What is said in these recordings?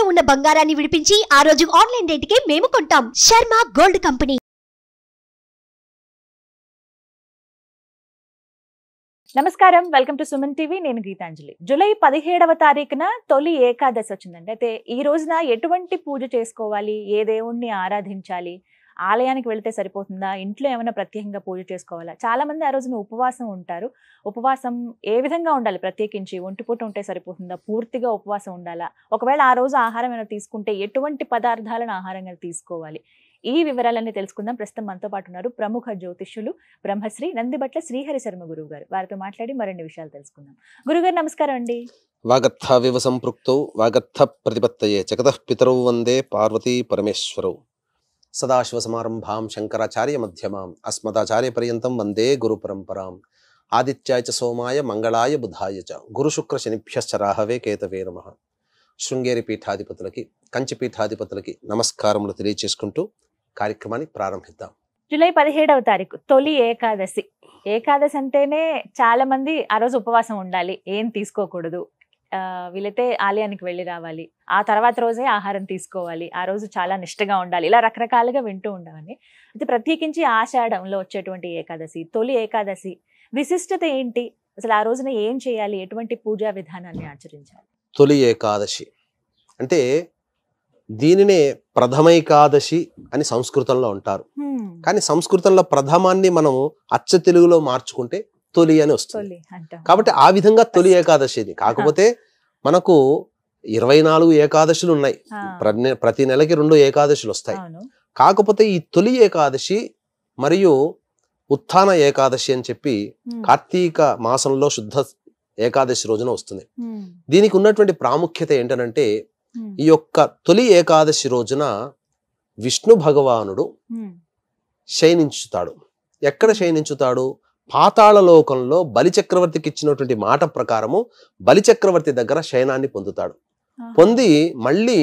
తాకట్టులో ఉన్న బంగారాన్ని విడిపించి ఆ రోజు ఆన్లైన్ కి మేము కొంటాం శర్మ గోల్డ్ కంపెనీ నమస్కారం వెల్కమ్ టు సుమన్ టీవీ నేను గీతాంజలి జూలై పదిహేడవ తారీఖున తొలి ఏకాదశి వచ్చిందండి అయితే ఈ రోజున ఎటువంటి పూజ చేసుకోవాలి ఏ దేవుణ్ణి ఆరాధించాలి ఆలయానికి వెళితే సరిపోతుందా ఇంట్లో ఏమైనా ప్రత్యేకంగా పూజ చేసుకోవాలా చాలామంది ఆ రోజున ఉపవాసం ఉంటారు ఉపవాసం ఏ విధంగా ఉండాలి ప్రత్యేకించి ఒంటిపూట ఉంటే సరిపోతుందా పూర్తిగా ఉపవాసం ఉండాలా ఒకవేళ ఆ రోజు ఆహారం ఏమైనా తీసుకుంటే ఎటువంటి పదార్థాలను ఆహారంగా తీసుకోవాలి ఈ వివరాలన్నీ తెలుసుకుందాం ప్రస్తుతం మనతో పాటు ఉన్నారు ప్రముఖ జ్యోతిష్యులు బ్రహ్మశ్రీ నందిబట్ల శ్రీహరి శర్మ గురువు గారు వారితో మాట్లాడి మరిన్ని విషయాలు తెలుసుకుందాం గురుగారు నమస్కారం అండి వాగర్థ వివ సంపృక్తౌ వాగర్థ ప్రతిపత్తయే జగత పితరౌ వందే పార్వతీ పరమేశ్వరౌ సదాశివసమారంభాం శంకరాచార్య మధ్యమాం పర్యంతం వందే గురు పరంపరాం ఆదిత్యాయ చ సోమాయ మంగళాయ బుధాయ చ గురుశుక్ర శనిభ్యశ్చ రాహవే కేతవే నమ శృంగేరి పీఠాధిపతులకి కంచి పీఠాధిపతులకి నమస్కారములు తెలియచేసుకుంటూ కార్యక్రమాన్ని ప్రారంభిద్దాం జూలై పదిహేడవ తారీఖు తొలి ఏకాదశి ఏకాదశి అంటేనే చాలా మంది ఆ రోజు ఉపవాసం ఉండాలి ఏం తీసుకోకూడదు వీలైతే ఆలయానికి వెళ్ళి రావాలి ఆ తర్వాత రోజే ఆహారం తీసుకోవాలి ఆ రోజు చాలా నిష్టగా ఉండాలి ఇలా రకరకాలుగా వింటూ ఉండేవాడిని అయితే ప్రత్యేకించి ఆషాఢంలో వచ్చేటువంటి ఏకాదశి తొలి ఏకాదశి విశిష్టత ఏంటి అసలు ఆ రోజున ఏం చేయాలి ఎటువంటి పూజా విధానాన్ని ఆచరించాలి తొలి ఏకాదశి అంటే దీనినే ప్రథమైకాదశి అని సంస్కృతంలో ఉంటారు కానీ సంస్కృతంలో ప్రథమాన్ని మనం అచ్చ తెలుగులో మార్చుకుంటే తొలి అని వస్తుంది కాబట్టి ఆ విధంగా తొలి ఏకాదశి ఇది కాకపోతే మనకు ఇరవై నాలుగు ఏకాదశులు ఉన్నాయి ప్రతి నెలకి రెండు ఏకాదశులు వస్తాయి కాకపోతే ఈ తొలి ఏకాదశి మరియు ఉత్థాన ఏకాదశి అని చెప్పి కార్తీక మాసంలో శుద్ధ ఏకాదశి రోజున వస్తుంది దీనికి ఉన్నటువంటి ప్రాముఖ్యత ఏంటనంటే ఈ యొక్క తొలి ఏకాదశి రోజున విష్ణు భగవానుడు శయనించుతాడు ఎక్కడ శయనించుతాడు పాతాళలోకంలో బలిచక్రవర్తికి ఇచ్చినటువంటి మాట ప్రకారము బలిచక్రవర్తి దగ్గర శయనాన్ని పొందుతాడు పొంది మళ్ళీ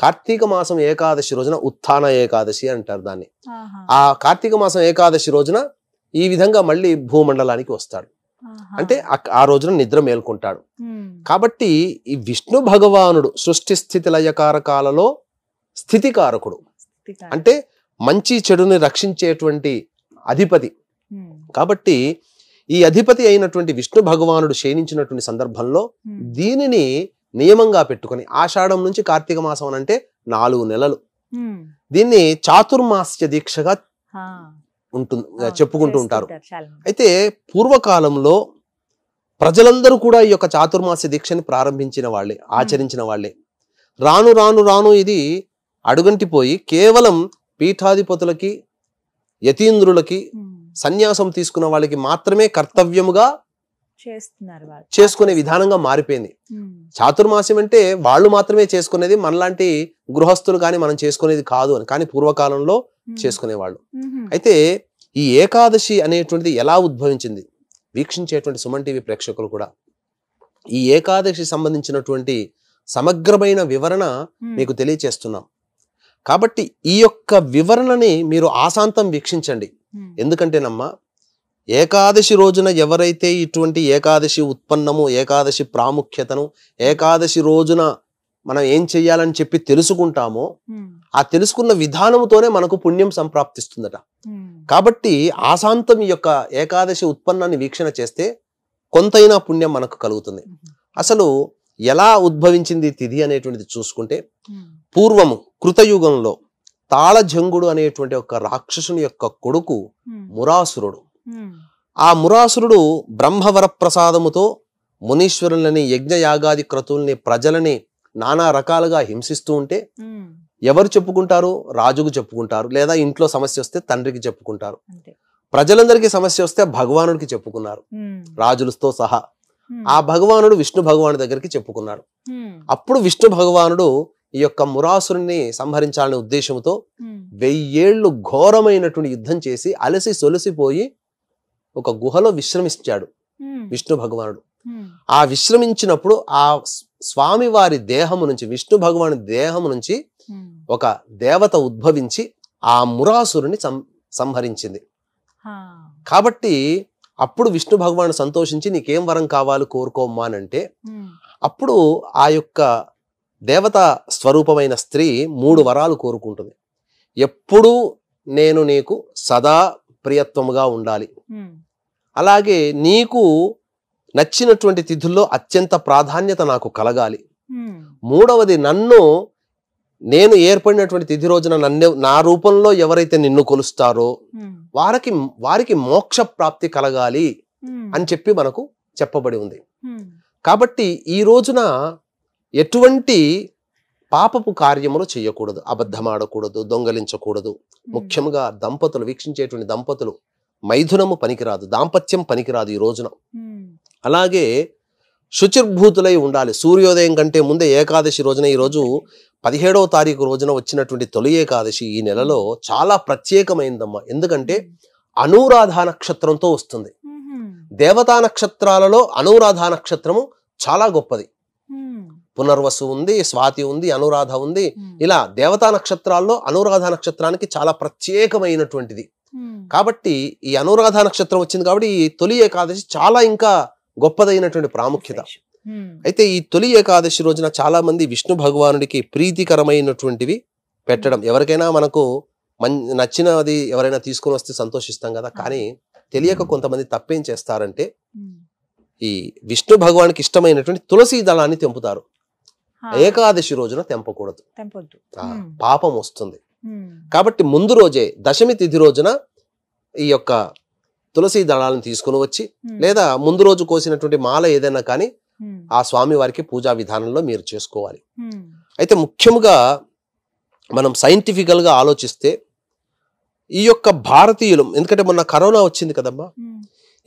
కార్తీక మాసం ఏకాదశి రోజున ఉత్థాన ఏకాదశి అంటారు దాన్ని ఆ కార్తీక మాసం ఏకాదశి రోజున ఈ విధంగా మళ్ళీ భూమండలానికి వస్తాడు అంటే ఆ రోజున నిద్ర మేల్కొంటాడు కాబట్టి ఈ విష్ణు భగవానుడు సృష్టి స్థితిలయ కారకాలలో స్థితికారకుడు అంటే మంచి చెడుని రక్షించేటువంటి అధిపతి కాబట్టి ఈ అధిపతి అయినటువంటి విష్ణు భగవానుడు క్షీణించినటువంటి సందర్భంలో దీనిని నియమంగా పెట్టుకుని ఆషాఢం నుంచి కార్తీక మాసం అంటే నాలుగు నెలలు దీన్ని చాతుర్మాస్య దీక్షగా ఉంటుంది చెప్పుకుంటూ ఉంటారు అయితే పూర్వకాలంలో ప్రజలందరూ కూడా ఈ యొక్క చాతుర్మాస్య దీక్షని ప్రారంభించిన వాళ్ళే ఆచరించిన వాళ్ళే రాను రాను రాను ఇది అడుగంటిపోయి కేవలం పీఠాధిపతులకి యతీంద్రులకి సన్యాసం తీసుకున్న వాళ్ళకి మాత్రమే కర్తవ్యముగా చేసుకునే విధానంగా మారిపోయింది చాతుర్మాసం అంటే వాళ్ళు మాత్రమే చేసుకునేది మనలాంటి గృహస్థులు కానీ మనం చేసుకునేది కాదు అని కానీ పూర్వకాలంలో చేసుకునేవాళ్ళు అయితే ఈ ఏకాదశి అనేటువంటిది ఎలా ఉద్భవించింది వీక్షించేటువంటి సుమన్ టీవీ ప్రేక్షకులు కూడా ఈ ఏకాదశి సంబంధించినటువంటి సమగ్రమైన వివరణ మీకు తెలియచేస్తున్నాం కాబట్టి ఈ యొక్క వివరణని మీరు ఆశాంతం వీక్షించండి ఎందుకంటేనమ్మా ఏకాదశి రోజున ఎవరైతే ఇటువంటి ఏకాదశి ఉత్పన్నము ఏకాదశి ప్రాముఖ్యతను ఏకాదశి రోజున మనం ఏం చెయ్యాలని చెప్పి తెలుసుకుంటామో ఆ తెలుసుకున్న విధానముతోనే మనకు పుణ్యం సంప్రాప్తిస్తుందట కాబట్టి ఆశాంతం యొక్క ఏకాదశి ఉత్పన్నాన్ని వీక్షణ చేస్తే కొంతైనా పుణ్యం మనకు కలుగుతుంది అసలు ఎలా ఉద్భవించింది తిథి అనేటువంటిది చూసుకుంటే పూర్వము కృతయుగంలో తాళజంగుడు అనేటువంటి ఒక రాక్షసుని యొక్క కొడుకు మురాసురుడు ఆ మురాసురుడు బ్రహ్మవర ప్రసాదముతో మునీశ్వరులని యజ్ఞయాగాది క్రతువుల్ని ప్రజలని నానా రకాలుగా హింసిస్తూ ఉంటే ఎవరు చెప్పుకుంటారు రాజుకు చెప్పుకుంటారు లేదా ఇంట్లో సమస్య వస్తే తండ్రికి చెప్పుకుంటారు ప్రజలందరికీ సమస్య వస్తే భగవానుడికి చెప్పుకున్నారు రాజులతో సహా ఆ భగవానుడు విష్ణు భగవాను దగ్గరికి చెప్పుకున్నాడు అప్పుడు విష్ణు భగవానుడు ఈ యొక్క మురాసుని సంహరించాలనే ఉద్దేశంతో వెయ్యేళ్ళు ఘోరమైనటువంటి యుద్ధం చేసి అలసి సొలసిపోయి ఒక గుహలో విశ్రమించాడు విష్ణు భగవానుడు ఆ విశ్రమించినప్పుడు ఆ స్వామి వారి దేహము నుంచి విష్ణు భగవాను దేహము నుంచి ఒక దేవత ఉద్భవించి ఆ మురాసురుని సంహరించింది కాబట్టి అప్పుడు విష్ణు భగవాను సంతోషించి నీకేం వరం కావాలి కోరుకోమ్మా అంటే అప్పుడు ఆ యొక్క దేవతా స్వరూపమైన స్త్రీ మూడు వరాలు కోరుకుంటుంది ఎప్పుడూ నేను నీకు సదా ప్రియత్వముగా ఉండాలి అలాగే నీకు నచ్చినటువంటి తిథుల్లో అత్యంత ప్రాధాన్యత నాకు కలగాలి మూడవది నన్ను నేను ఏర్పడినటువంటి తిథి రోజున నన్ను నా రూపంలో ఎవరైతే నిన్ను కొలుస్తారో వారికి వారికి మోక్ష ప్రాప్తి కలగాలి అని చెప్పి మనకు చెప్పబడి ఉంది కాబట్టి ఈ రోజున ఎటువంటి పాపపు కార్యములు చేయకూడదు అబద్ధమాడకూడదు దొంగలించకూడదు ముఖ్యంగా దంపతులు వీక్షించేటువంటి దంపతులు మైథునము పనికిరాదు దాంపత్యం పనికిరాదు ఈ రోజున అలాగే శుచిర్భూతులై ఉండాలి సూర్యోదయం కంటే ముందే ఏకాదశి రోజున ఈరోజు పదిహేడవ తారీఖు రోజున వచ్చినటువంటి తొలి ఏకాదశి ఈ నెలలో చాలా ప్రత్యేకమైందమ్మా ఎందుకంటే అనురాధ నక్షత్రంతో వస్తుంది దేవతా నక్షత్రాలలో అనురాధ నక్షత్రము చాలా గొప్పది పునర్వసు ఉంది స్వాతి ఉంది అనురాధ ఉంది ఇలా దేవతా నక్షత్రాల్లో అనురాధ నక్షత్రానికి చాలా ప్రత్యేకమైనటువంటిది కాబట్టి ఈ అనురాధ నక్షత్రం వచ్చింది కాబట్టి ఈ తొలి ఏకాదశి చాలా ఇంకా గొప్పదైనటువంటి ప్రాముఖ్యత అయితే ఈ తొలి ఏకాదశి రోజున చాలా మంది విష్ణు భగవానుడికి ప్రీతికరమైనటువంటివి పెట్టడం ఎవరికైనా మనకు నచ్చినది ఎవరైనా తీసుకొని వస్తే సంతోషిస్తాం కదా కానీ తెలియక కొంతమంది తప్పేం చేస్తారంటే ఈ విష్ణు భగవానికి ఇష్టమైనటువంటి తులసి దళాన్ని తెంపుతారు ఏకాదశి రోజున తెంపకూడదు పాపం వస్తుంది కాబట్టి ముందు రోజే దశమి తిథి రోజున ఈ యొక్క తులసి దళాలను తీసుకుని వచ్చి లేదా ముందు రోజు కోసినటువంటి మాల ఏదైనా కానీ ఆ స్వామి వారికి పూజా విధానంలో మీరు చేసుకోవాలి అయితే ముఖ్యంగా మనం సైంటిఫికల్ గా ఆలోచిస్తే ఈ యొక్క భారతీయులు ఎందుకంటే మొన్న కరోనా వచ్చింది కదమ్మా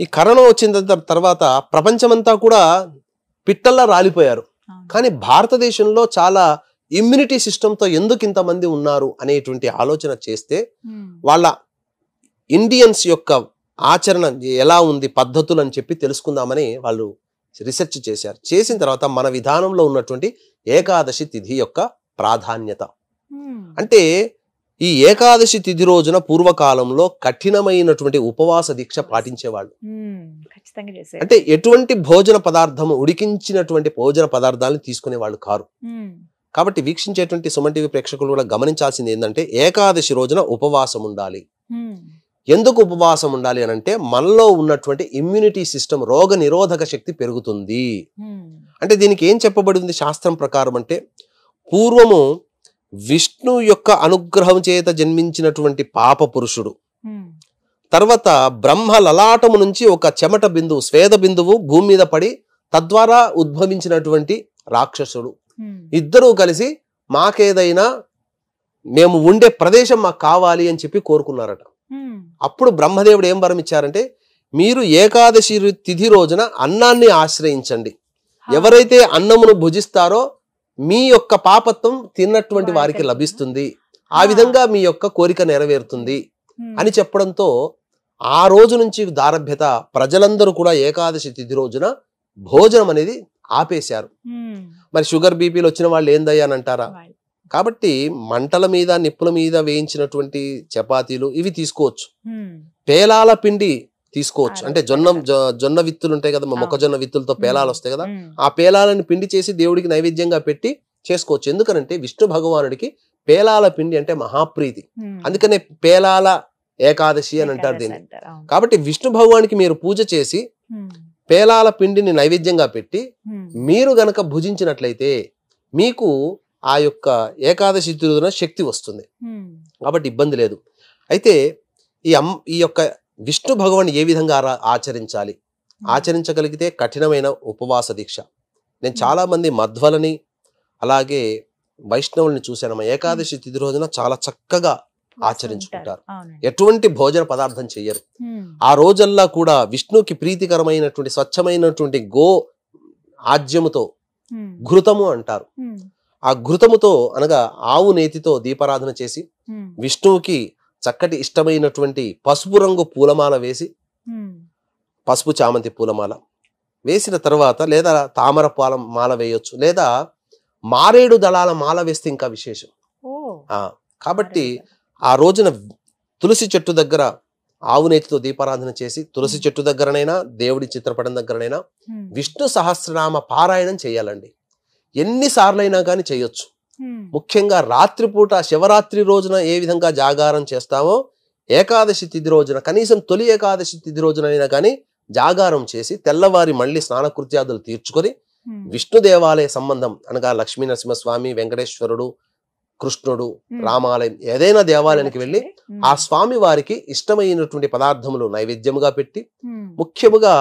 ఈ కరోనా వచ్చిన తర్వాత ప్రపంచమంతా కూడా పిట్టల్లా రాలిపోయారు కానీ భారతదేశంలో చాలా ఇమ్యూనిటీ తో ఎందుకు ఇంతమంది ఉన్నారు అనేటువంటి ఆలోచన చేస్తే వాళ్ళ ఇండియన్స్ యొక్క ఆచరణ ఎలా ఉంది పద్ధతులు అని చెప్పి తెలుసుకుందామని వాళ్ళు రీసెర్చ్ చేశారు చేసిన తర్వాత మన విధానంలో ఉన్నటువంటి ఏకాదశి తిథి యొక్క ప్రాధాన్యత అంటే ఈ ఏకాదశి తిథి రోజున పూర్వకాలంలో కఠినమైనటువంటి ఉపవాస దీక్ష పాటించేవాళ్ళు ఖచ్చితంగా చేశారు అంటే ఎటువంటి భోజన పదార్థము ఉడికించినటువంటి భోజన పదార్థాలను తీసుకునే వాళ్ళు కారు కాబట్టి వీక్షించేటువంటి సుమన్ టీవీ ప్రేక్షకులు కూడా గమనించాల్సింది ఏంటంటే ఏకాదశి రోజున ఉపవాసం ఉండాలి ఎందుకు ఉపవాసం ఉండాలి అని అంటే మనలో ఉన్నటువంటి ఇమ్యూనిటీ సిస్టమ్ రోగ నిరోధక శక్తి పెరుగుతుంది అంటే దీనికి ఏం చెప్పబడింది శాస్త్రం ప్రకారం అంటే పూర్వము విష్ణు యొక్క అనుగ్రహం చేత జన్మించినటువంటి పాప పురుషుడు తర్వాత బ్రహ్మ లలాటము నుంచి ఒక చెమట బిందువు స్వేద బిందువు భూమి మీద పడి తద్వారా ఉద్భవించినటువంటి రాక్షసుడు hmm. ఇద్దరూ కలిసి మాకేదైనా మేము ఉండే ప్రదేశం మాకు కావాలి అని చెప్పి కోరుకున్నారట hmm. అప్పుడు బ్రహ్మదేవుడు ఏం వరం ఇచ్చారంటే మీరు ఏకాదశి తిథి రోజున అన్నాన్ని ఆశ్రయించండి ఎవరైతే అన్నమును భుజిస్తారో మీ యొక్క పాపత్వం తిన్నటువంటి వారికి లభిస్తుంది ఆ విధంగా మీ యొక్క కోరిక నెరవేరుతుంది hmm. అని చెప్పడంతో ఆ రోజు నుంచి దారభ్యత ప్రజలందరూ కూడా ఏకాదశి తిథి రోజున భోజనం అనేది ఆపేశారు మరి షుగర్ బీపీలు వచ్చిన వాళ్ళు ఏందయ్యానంటారా కాబట్టి మంటల మీద నిప్పుల మీద వేయించినటువంటి చపాతీలు ఇవి తీసుకోవచ్చు పేలాల పిండి తీసుకోవచ్చు అంటే జొన్న జొన్న విత్తులు ఉంటాయి కదా మా మొక్కజొన్న విత్తులతో పేలాలు వస్తాయి కదా ఆ పేలాలను పిండి చేసి దేవుడికి నైవేద్యంగా పెట్టి చేసుకోవచ్చు ఎందుకనంటే విష్ణు భగవానుడికి పేలాల పిండి అంటే మహాప్రీతి అందుకనే పేలాల ఏకాదశి అని అంటారు దీన్ని కాబట్టి విష్ణు భగవానికి మీరు పూజ చేసి పేలాల పిండిని నైవేద్యంగా పెట్టి మీరు గనక భుజించినట్లయితే మీకు ఆ యొక్క ఏకాదశి తిరుగున శక్తి వస్తుంది కాబట్టి ఇబ్బంది లేదు అయితే ఈ అమ్ ఈ యొక్క విష్ణు భగవాన్ ఏ విధంగా ఆచరించాలి ఆచరించగలిగితే కఠినమైన ఉపవాస దీక్ష నేను చాలామంది మధ్వలని అలాగే వైష్ణవుల్ని చూశాను ఏకాదశి తిథి రోజున చాలా చక్కగా ఆచరించుకుంటారు ఎటువంటి భోజన పదార్థం చెయ్యరు ఆ రోజల్లా కూడా విష్ణుకి ప్రీతికరమైనటువంటి స్వచ్ఛమైనటువంటి గో ఆజ్యముతో ఘృతము అంటారు ఆ ఘృతముతో అనగా ఆవు నేతితో దీపారాధన చేసి విష్ణువుకి చక్కటి ఇష్టమైనటువంటి పసుపు రంగు పూలమాల వేసి పసుపు చామంతి పూలమాల వేసిన తర్వాత లేదా తామర పాల మాల వేయొచ్చు లేదా మారేడు దళాల మాల వేస్తే ఇంకా విశేషం కాబట్టి ఆ రోజున తులసి చెట్టు దగ్గర ఆవునేతితో దీపారాధన చేసి తులసి చెట్టు దగ్గరనైనా దేవుడి చిత్రపటం దగ్గరనైనా విష్ణు సహస్రనామ పారాయణం చేయాలండి ఎన్నిసార్లైనా కానీ చేయొచ్చు ముఖ్యంగా రాత్రిపూట శివరాత్రి రోజున ఏ విధంగా జాగారం చేస్తామో ఏకాదశి తిథి రోజున కనీసం తొలి ఏకాదశి తిథి రోజునైనా కానీ జాగారం చేసి తెల్లవారి మళ్ళీ స్నానకృత్యాదులు తీర్చుకొని విష్ణు దేవాలయ సంబంధం అనగా లక్ష్మీనరసింహస్వామి వెంకటేశ్వరుడు కృష్ణుడు రామాలయం ఏదైనా దేవాలయానికి వెళ్ళి ఆ స్వామి వారికి ఇష్టమైనటువంటి పదార్థములు నైవేద్యముగా పెట్టి ముఖ్యముగా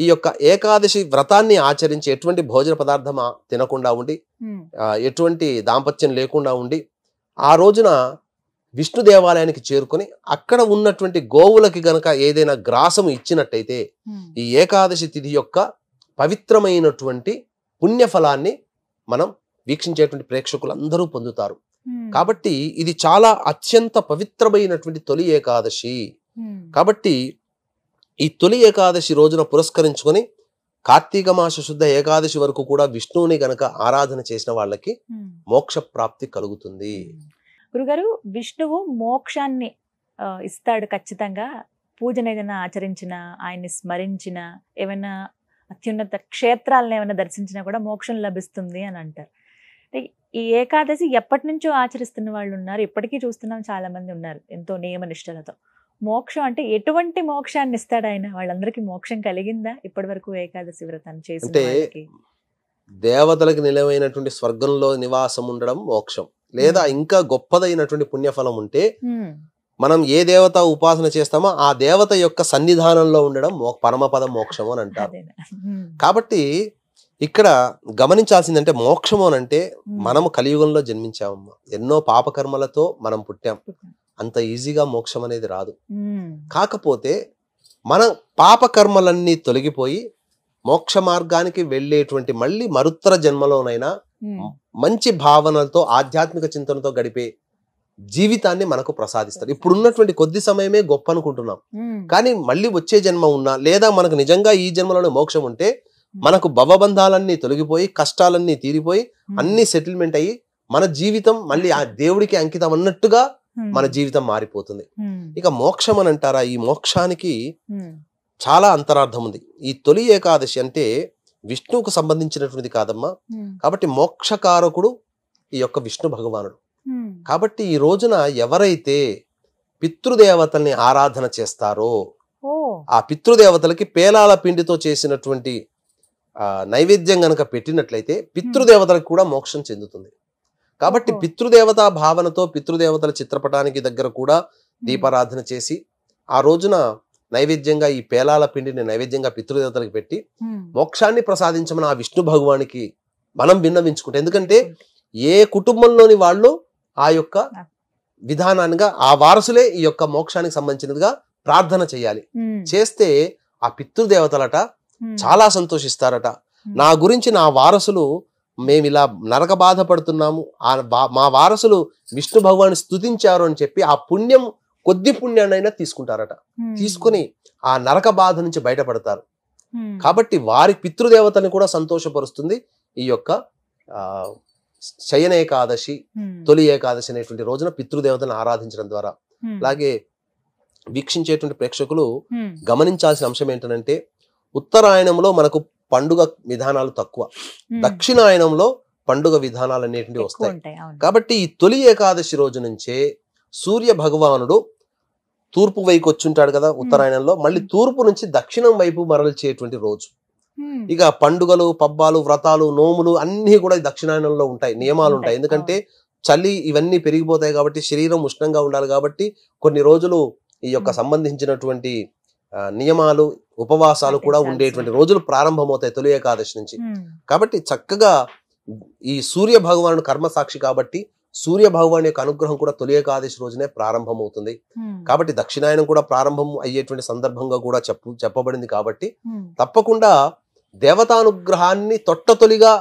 ఈ యొక్క ఏకాదశి వ్రతాన్ని ఆచరించి ఎటువంటి భోజన పదార్థం తినకుండా ఉండి ఎటువంటి దాంపత్యం లేకుండా ఉండి ఆ రోజున విష్ణు దేవాలయానికి చేరుకుని అక్కడ ఉన్నటువంటి గోవులకి గనక ఏదైనా గ్రాసం ఇచ్చినట్టయితే ఈ ఏకాదశి తిథి యొక్క పవిత్రమైనటువంటి పుణ్యఫలాన్ని మనం వీక్షించేటువంటి ప్రేక్షకులు అందరూ పొందుతారు కాబట్టి ఇది చాలా అత్యంత పవిత్రమైనటువంటి తొలి ఏకాదశి కాబట్టి ఈ తొలి ఏకాదశి రోజున పురస్కరించుకొని కార్తీక మాస శుద్ధ ఏకాదశి వరకు కూడా విష్ణువుని గనక ఆరాధన చేసిన వాళ్ళకి మోక్ష ప్రాప్తి కలుగుతుంది గురుగారు విష్ణువు మోక్షాన్ని ఇస్తాడు ఖచ్చితంగా పూజను ఏదైనా ఆచరించిన ఆయన్ని స్మరించిన ఏమైనా అత్యున్నత క్షేత్రాలను ఏమైనా దర్శించినా కూడా మోక్షం లభిస్తుంది అని అంటారు ఈ ఏకాదశి ఎప్పటి నుంచో ఆచరిస్తున్న వాళ్ళు ఉన్నారు ఇప్పటికీ చూస్తున్నాం చాలా మంది ఉన్నారు ఎంతో నియమనిష్టలతో మోక్షం అంటే ఎటువంటి మోక్షాన్ని ఇస్తాడు ఆయన వాళ్ళందరికీ మోక్షం కలిగిందా ఇప్పటి వరకు ఏకాదశి వ్రతాన్ని చేసి దేవతలకు నిలవైనటువంటి స్వర్గంలో నివాసం ఉండడం మోక్షం లేదా ఇంకా గొప్పదైనటువంటి పుణ్యఫలం ఉంటే మనం ఏ దేవత ఉపాసన చేస్తామో ఆ దేవత యొక్క సన్నిధానంలో ఉండడం పరమపద మోక్షం అని అంటారు కాబట్టి ఇక్కడ గమనించాల్సిందంటే మోక్షము అంటే మనము కలియుగంలో జన్మించామమ్మా ఎన్నో పాపకర్మలతో మనం పుట్టాం అంత ఈజీగా మోక్షం అనేది రాదు కాకపోతే మన పాపకర్మలన్నీ తొలగిపోయి మోక్ష మార్గానికి వెళ్ళేటువంటి మళ్ళీ మరుత్తర జన్మలోనైనా మంచి భావనలతో ఆధ్యాత్మిక చింతనతో గడిపే జీవితాన్ని మనకు ప్రసాదిస్తారు ఇప్పుడు ఉన్నటువంటి కొద్ది సమయమే గొప్ప అనుకుంటున్నాం కానీ మళ్ళీ వచ్చే జన్మ ఉన్నా లేదా మనకు నిజంగా ఈ జన్మలోనే మోక్షం ఉంటే మనకు భవబంధాలన్నీ తొలగిపోయి కష్టాలన్నీ తీరిపోయి అన్ని సెటిల్మెంట్ అయ్యి మన జీవితం మళ్ళీ ఆ దేవుడికి అంకితం అన్నట్టుగా మన జీవితం మారిపోతుంది ఇక మోక్షం అని అంటారా ఈ మోక్షానికి చాలా అంతరార్థం ఉంది ఈ తొలి ఏకాదశి అంటే విష్ణువుకు సంబంధించినటువంటిది కాదమ్మా కాబట్టి మోక్షకారకుడు ఈ యొక్క విష్ణు భగవానుడు కాబట్టి ఈ రోజున ఎవరైతే పితృదేవతల్ని ఆరాధన చేస్తారో ఆ పితృదేవతలకి పేలాల పిండితో చేసినటువంటి నైవేద్యం గనక పెట్టినట్లయితే పితృదేవతలకు కూడా మోక్షం చెందుతుంది కాబట్టి పితృదేవతా భావనతో పితృదేవతల చిత్రపటానికి దగ్గర కూడా దీపారాధన చేసి ఆ రోజున నైవేద్యంగా ఈ పేలాల పిండిని నైవేద్యంగా పితృదేవతలకు పెట్టి మోక్షాన్ని ప్రసాదించమని ఆ విష్ణు భగవానికి మనం భిన్నవించుకుంటాం ఎందుకంటే ఏ కుటుంబంలోని వాళ్ళు ఆ యొక్క విధానానిగా ఆ వారసులే ఈ యొక్క మోక్షానికి సంబంధించినదిగా ప్రార్థన చేయాలి చేస్తే ఆ పితృదేవతలట చాలా సంతోషిస్తారట నా గురించి నా వారసులు మేము ఇలా నరక బాధపడుతున్నాము ఆ మా వారసులు విష్ణు భగవాన్ స్థుతించారు అని చెప్పి ఆ పుణ్యం కొద్ది పుణ్యాన్నైనా తీసుకుంటారట తీసుకుని ఆ నరక బాధ నుంచి బయటపడతారు కాబట్టి వారి పితృదేవతని కూడా సంతోషపరుస్తుంది ఈ యొక్క శయన ఏకాదశి తొలి ఏకాదశి అనేటువంటి రోజున పితృదేవతను ఆరాధించడం ద్వారా అలాగే వీక్షించేటువంటి ప్రేక్షకులు గమనించాల్సిన అంశం ఏంటంటే ఉత్తరాయణంలో మనకు పండుగ విధానాలు తక్కువ దక్షిణాయనంలో పండుగ విధానాలు అనేటివి వస్తాయి కాబట్టి ఈ తొలి ఏకాదశి రోజు నుంచే సూర్య భగవానుడు తూర్పు వైపు వచ్చి ఉంటాడు కదా ఉత్తరాయణంలో మళ్ళీ తూర్పు నుంచి దక్షిణం వైపు మరల్చేటువంటి రోజు ఇక పండుగలు పబ్బాలు వ్రతాలు నోములు అన్నీ కూడా దక్షిణాయనంలో ఉంటాయి నియమాలు ఉంటాయి ఎందుకంటే చలి ఇవన్నీ పెరిగిపోతాయి కాబట్టి శరీరం ఉష్ణంగా ఉండాలి కాబట్టి కొన్ని రోజులు ఈ యొక్క సంబంధించినటువంటి నియమాలు ఉపవాసాలు కూడా ఉండేటువంటి రోజులు ప్రారంభమవుతాయి తొలి ఏకాదశి నుంచి hmm. కాబట్టి చక్కగా ఈ సూర్య కర్మ కర్మసాక్షి కాబట్టి సూర్య భగవాన్ యొక్క అనుగ్రహం కూడా తొలి ఏకాదశి రోజునే ప్రారంభమవుతుంది hmm. కాబట్టి దక్షిణాయనం కూడా ప్రారంభం అయ్యేటువంటి సందర్భంగా కూడా చెప్పు చెప్పబడింది కాబట్టి hmm. తప్పకుండా దేవతానుగ్రహాన్ని తొట్టతొలిగా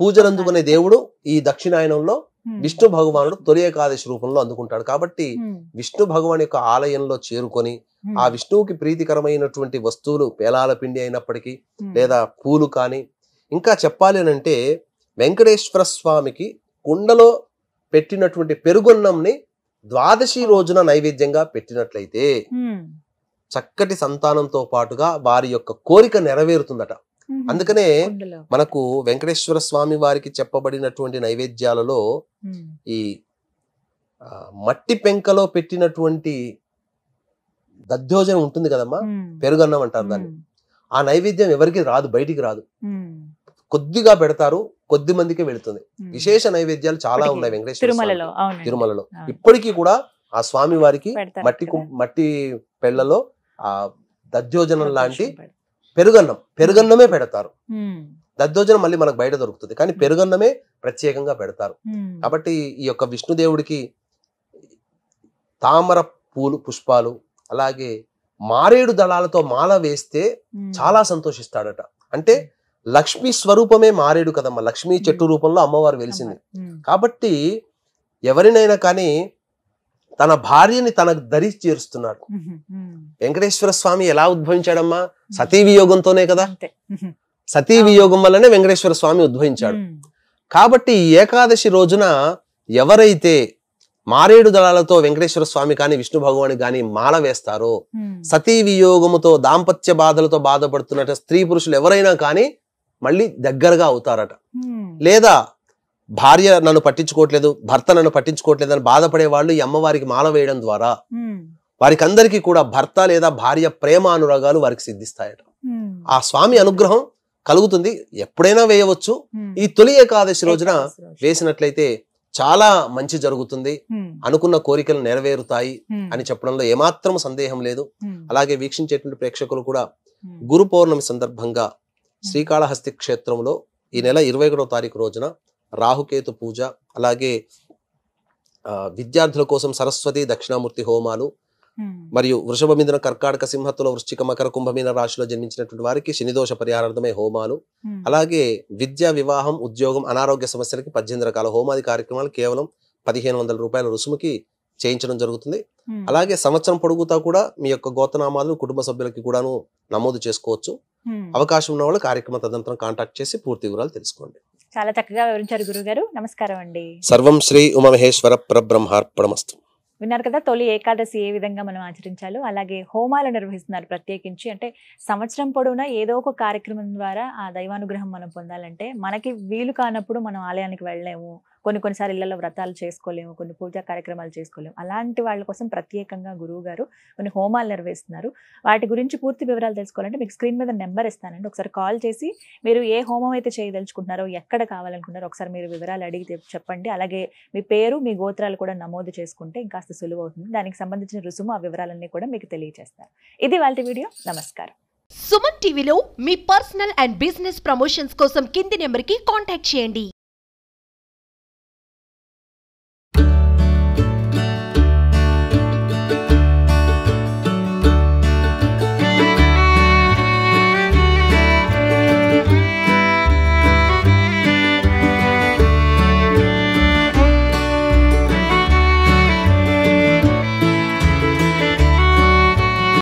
పూజలందుకునే దేవుడు ఈ దక్షిణాయనంలో విష్ణు భగవానుడు తొలి ఏకాదశి రూపంలో అందుకుంటాడు కాబట్టి విష్ణు భగవాన్ యొక్క ఆలయంలో చేరుకొని ఆ విష్ణువుకి ప్రీతికరమైనటువంటి వస్తువులు పేలాల పిండి అయినప్పటికీ లేదా పూలు కానీ ఇంకా చెప్పాలి అంటే వెంకటేశ్వర స్వామికి కుండలో పెట్టినటువంటి పెరుగున్నంని ద్వాదశి రోజున నైవేద్యంగా పెట్టినట్లయితే చక్కటి సంతానంతో పాటుగా వారి యొక్క కోరిక నెరవేరుతుందట అందుకనే మనకు వెంకటేశ్వర స్వామి వారికి చెప్పబడినటువంటి నైవేద్యాలలో ఈ మట్టి పెంకలో పెట్టినటువంటి దద్దోజనం ఉంటుంది కదమ్మా పెరుగన్నం అంటారు దాన్ని ఆ నైవేద్యం ఎవరికి రాదు బయటికి రాదు కొద్దిగా పెడతారు కొద్ది మందికే వెళుతుంది విశేష నైవేద్యాలు చాలా ఉన్నాయి వెంకటేశ్వర తిరుమలలో ఇప్పటికీ కూడా ఆ స్వామి వారికి మట్టి మట్టి పెళ్లలో ఆ దద్దోజనం లాంటి పెరుగన్నం పెరుగన్నమే పెడతారు దద్దోజనం మళ్ళీ మనకు బయట దొరుకుతుంది కానీ పెరుగన్నమే ప్రత్యేకంగా పెడతారు కాబట్టి ఈ యొక్క విష్ణుదేవుడికి తామర పూలు పుష్పాలు అలాగే మారేడు దళాలతో మాల వేస్తే చాలా సంతోషిస్తాడట అంటే లక్ష్మీ స్వరూపమే మారేడు కదమ్మా లక్ష్మీ చెట్టు రూపంలో అమ్మవారు వెలిసింది కాబట్టి ఎవరినైనా కానీ తన భార్యని తనకు దరి చేరుస్తున్నాడు వెంకటేశ్వర స్వామి ఎలా ఉద్భవించాడమ్మా సతీ వియోగంతోనే కదా సతీ వియోగం వల్లనే వెంకటేశ్వర స్వామి ఉద్భవించాడు కాబట్టి ఏకాదశి రోజున ఎవరైతే మారేడు దళాలతో వెంకటేశ్వర స్వామి కాని విష్ణు భగవాని కాని మాల వేస్తారో సతీ వియోగముతో దాంపత్య బాధలతో బాధపడుతున్న స్త్రీ పురుషులు ఎవరైనా కానీ మళ్ళీ దగ్గరగా అవుతారట లేదా భార్య నన్ను పట్టించుకోవట్లేదు భర్త నన్ను పట్టించుకోవట్లేదు అని బాధపడే వాళ్ళు ఈ అమ్మవారికి మాల వేయడం ద్వారా వారికి అందరికీ కూడా భర్త లేదా భార్య ప్రేమ అనురాగాలు వారికి సిద్ధిస్తాయట ఆ స్వామి అనుగ్రహం కలుగుతుంది ఎప్పుడైనా వేయవచ్చు ఈ తొలి ఏకాదశి రోజున వేసినట్లయితే చాలా మంచి జరుగుతుంది అనుకున్న కోరికలు నెరవేరుతాయి అని చెప్పడంలో ఏమాత్రం సందేహం లేదు అలాగే వీక్షించేటువంటి ప్రేక్షకులు కూడా గురు పౌర్ణమి సందర్భంగా శ్రీకాళహస్తి క్షేత్రంలో ఈ నెల ఇరవై ఒకటో తారీఖు రోజున రాహుకేతు పూజ అలాగే విద్యార్థుల కోసం సరస్వతి దక్షిణామూర్తి హోమాలు Hmm. మరియు వృషభ మీద కర్కాటక సింహత్తుల వృశ్చిక మకర కుంభమీన రాశిలో జన్మించినటువంటి వారికి శనిదోష పరిహారార్థమై హోమాలు hmm. అలాగే విద్య వివాహం ఉద్యోగం అనారోగ్య సమస్యలకి పద్దెనిమిది రకాల హోమాది కార్యక్రమాలు కేవలం పదిహేను వందల రూపాయల రుసుముకి చేయించడం జరుగుతుంది hmm. అలాగే సంవత్సరం పొడుగుతా కూడా మీ యొక్క గోతనామాలు కుటుంబ సభ్యులకి కూడాను నమోదు చేసుకోవచ్చు అవకాశం ఉన్న వాళ్ళు కార్యక్రమ తదంతరం కాంటాక్ట్ చేసి పూర్తి వివరాలు తెలుసుకోండి చాలా చక్కగా వివరించారు గురుగారు నమస్కారం అండి సర్వం శ్రీ ఉమమహేశ్వర పరబ్రహ్మార్పణమస్తు విన్నారు కదా తొలి ఏకాదశి ఏ విధంగా మనం ఆచరించాలో అలాగే హోమాలు నిర్వహిస్తున్నారు ప్రత్యేకించి అంటే సంవత్సరం పొడవునా ఏదో ఒక కార్యక్రమం ద్వారా ఆ దైవానుగ్రహం మనం పొందాలంటే మనకి వీలు కానప్పుడు మనం ఆలయానికి వెళ్ళలేము కొన్ని కొన్నిసారి ఇళ్లలో వ్రతాలు చేసుకోలేము కొన్ని పూజా కార్యక్రమాలు చేసుకోలేము అలాంటి వాళ్ళ కోసం ప్రత్యేకంగా గురువు గారు కొన్ని హోమాలు నెరవేరుస్తున్నారు వాటి గురించి పూర్తి వివరాలు తెలుసుకోవాలంటే మీకు స్క్రీన్ మీద నెంబర్ ఇస్తానండి ఒకసారి కాల్ చేసి మీరు ఏ హోమం అయితే చేయదలుచుకుంటున్నారో ఎక్కడ కావాలనుకుంటున్నారో ఒకసారి మీరు వివరాలు అడిగి చెప్పండి అలాగే మీ పేరు మీ గోత్రాలు కూడా నమోదు చేసుకుంటే ఇంకాస్త సులువు అవుతుంది దానికి సంబంధించిన రుసుము ఆ వివరాలన్నీ కూడా మీకు తెలియజేస్తారు ఇది వాళ్ళ వీడియో నమస్కారం సుమన్ టీవీలో మీ పర్సనల్ అండ్ బిజినెస్ ప్రమోషన్స్ కోసం కింది నెంబర్కి కాంటాక్ట్ చేయండి